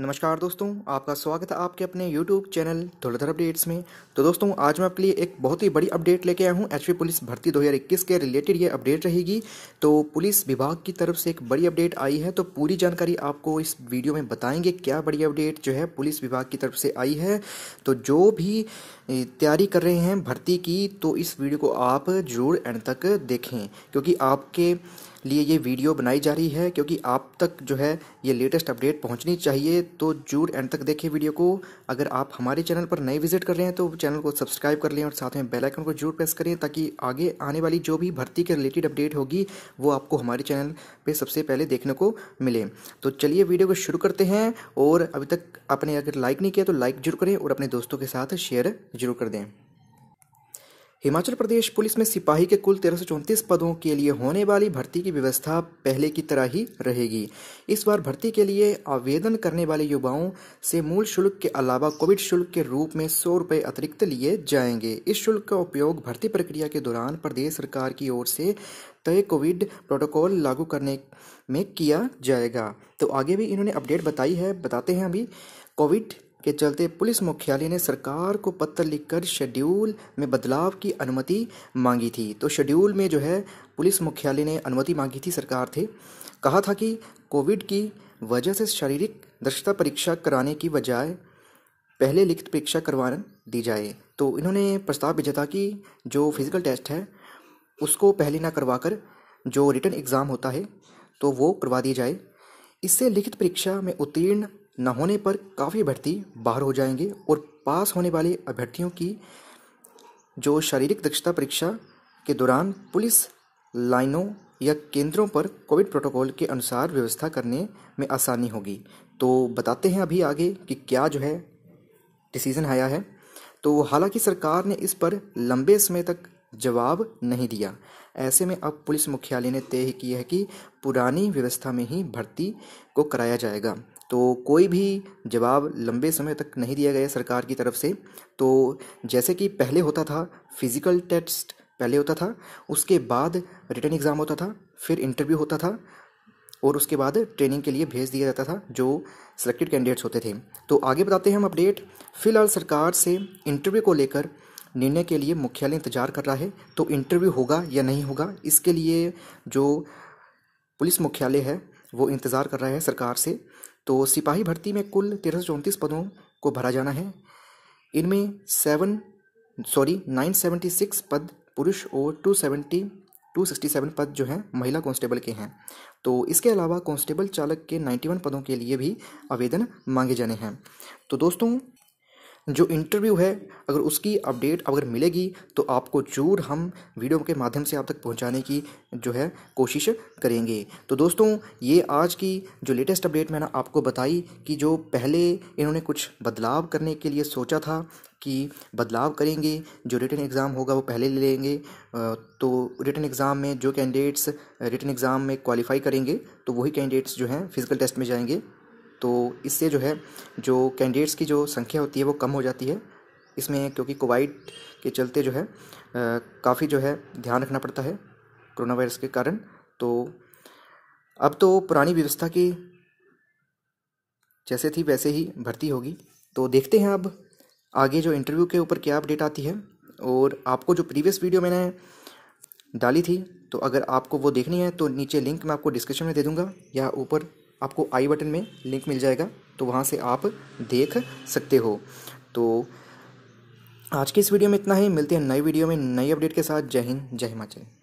नमस्कार दोस्तों आपका स्वागत है आपके अपने YouTube चैनल धुलधर अपडेट्स में तो दोस्तों आज मैं आपके लिए एक बहुत ही बड़ी अपडेट लेके आया हूँ एच पुलिस भर्ती 2021 के रिलेटेड ये अपडेट रहेगी तो पुलिस विभाग की तरफ से एक बड़ी अपडेट आई है तो पूरी जानकारी आपको इस वीडियो में बताएंगे क्या बड़ी अपडेट जो है पुलिस विभाग की तरफ से आई है तो जो भी तैयारी कर रहे हैं भर्ती की तो इस वीडियो को आप जरूर एंड तक देखें क्योंकि आपके लिए ये वीडियो बनाई जा रही है क्योंकि आप तक जो है ये लेटेस्ट अपडेट पहुंचनी चाहिए तो जूर एंड तक देखिए वीडियो को अगर आप हमारे चैनल पर नए विजिट कर रहे हैं तो चैनल को सब्सक्राइब कर लें और साथ में बेल आइकन को जरूर प्रेस करें ताकि आगे आने वाली जो भी भर्ती के रिलेटेड अपडेट होगी वो आपको हमारे चैनल पर सबसे पहले देखने को मिले तो चलिए वीडियो को शुरू करते हैं और अभी तक आपने अगर लाइक नहीं किया तो लाइक जरूर करें और अपने दोस्तों के साथ शेयर जरूर कर दें हिमाचल प्रदेश पुलिस में सिपाही के कुल तेरह पदों के लिए होने वाली भर्ती की व्यवस्था पहले की तरह ही रहेगी इस बार भर्ती के लिए आवेदन करने वाले युवाओं से मूल शुल्क के अलावा कोविड शुल्क के रूप में सौ रुपये अतिरिक्त लिए जाएंगे इस शुल्क का उपयोग भर्ती प्रक्रिया के दौरान प्रदेश सरकार की ओर से तय कोविड प्रोटोकॉल लागू करने में किया जाएगा तो आगे भी इन्होंने अपडेट बताई है बताते हैं अभी कोविड के चलते पुलिस मुख्यालय ने सरकार को पत्र लिखकर शेड्यूल में बदलाव की अनुमति मांगी थी तो शेड्यूल में जो है पुलिस मुख्यालय ने अनुमति मांगी थी सरकार थे कहा था कि कोविड की वजह से शारीरिक दक्षता परीक्षा कराने की बजाय पहले लिखित परीक्षा करवा दी जाए तो इन्होंने प्रस्ताव भेजा था कि जो फिज़िकल टेस्ट है उसको पहले ना करवा कर जो रिटर्न एग्ज़ाम होता है तो वो करवा दी जाए इससे लिखित परीक्षा में उत्तीर्ण न होने पर काफ़ी अभ्यर्थी बाहर हो जाएंगे और पास होने वाले अभ्यर्थियों की जो शारीरिक दक्षता परीक्षा के दौरान पुलिस लाइनों या केंद्रों पर कोविड प्रोटोकॉल के अनुसार व्यवस्था करने में आसानी होगी तो बताते हैं अभी आगे कि क्या जो है डिसीज़न आया है तो हालांकि सरकार ने इस पर लंबे समय तक जवाब नहीं दिया ऐसे में अब पुलिस मुख्यालय ने तय किया है कि पुरानी व्यवस्था में ही भर्ती को कराया जाएगा तो कोई भी जवाब लंबे समय तक नहीं दिया गया सरकार की तरफ से तो जैसे कि पहले होता था फिज़िकल टेस्ट पहले होता था उसके बाद रिटर्न एग्ज़ाम होता था फिर इंटरव्यू होता था और उसके बाद ट्रेनिंग के लिए भेज दिया जाता था जो सिलेक्टेड कैंडिडेट्स होते थे तो आगे बताते हैं हम अपडेट फिलहाल सरकार से इंटरव्यू को लेकर निर्णय के लिए मुख्यालय इंतजार कर रहा है तो इंटरव्यू होगा या नहीं होगा इसके लिए जो पुलिस मुख्यालय है वो इंतज़ार कर रहा है सरकार से तो सिपाही भर्ती में कुल तेरह सौ चौंतीस पदों को भरा जाना है इनमें seven sorry nine seventy six पद पुरुष और two seventy two sixty seven पद जो हैं महिला कांस्टेबल के हैं तो इसके अलावा कांस्टेबल चालक के नाइन्टी वन पदों के लिए भी आवेदन मांगे जाने हैं तो दोस्तों जो इंटरव्यू है अगर उसकी अपडेट अगर मिलेगी तो आपको जरूर हम वीडियो के माध्यम से आप तक पहुंचाने की जो है कोशिश करेंगे तो दोस्तों ये आज की जो लेटेस्ट अपडेट मैंने आपको बताई कि जो पहले इन्होंने कुछ बदलाव करने के लिए सोचा था कि बदलाव करेंगे जो रिटर्न एग्ज़ाम होगा वो पहले ले लेंगे तो रिटर्न एग्ज़ाम में जो कैंडिडेट्स रिटर्न एग्ज़ाम में क्वालिफाई करेंगे तो वही कैंडिडेट्स जो हैं फिज़िकल टेस्ट में जाएंगे तो इससे जो है जो कैंडिडेट्स की जो संख्या होती है वो कम हो जाती है इसमें क्योंकि कोविड के चलते जो है काफ़ी जो है ध्यान रखना पड़ता है कोरोना वायरस के कारण तो अब तो पुरानी व्यवस्था की जैसे थी वैसे ही भर्ती होगी तो देखते हैं अब आगे जो इंटरव्यू के ऊपर क्या अपडेट आती है और आपको जो प्रीवियस वीडियो मैंने डाली थी तो अगर आपको वो देखनी है तो नीचे लिंक मैं आपको डिस्क्रिप्शन में दे दूँगा या ऊपर आपको आई बटन में लिंक मिल जाएगा तो वहाँ से आप देख सकते हो तो आज के इस वीडियो में इतना ही मिलते हैं नई वीडियो में नई अपडेट के साथ जय हिंद जय हिमाचल